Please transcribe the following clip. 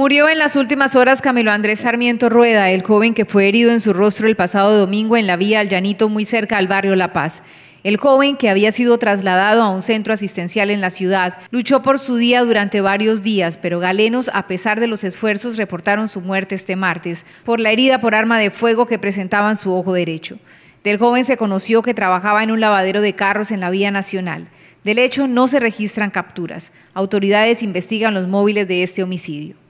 Murió en las últimas horas Camilo Andrés Sarmiento Rueda, el joven que fue herido en su rostro el pasado domingo en la vía al Llanito, muy cerca al barrio La Paz. El joven, que había sido trasladado a un centro asistencial en la ciudad, luchó por su día durante varios días, pero galenos, a pesar de los esfuerzos, reportaron su muerte este martes por la herida por arma de fuego que presentaba en su ojo derecho. Del joven se conoció que trabajaba en un lavadero de carros en la vía nacional. Del hecho no se registran capturas. Autoridades investigan los móviles de este homicidio.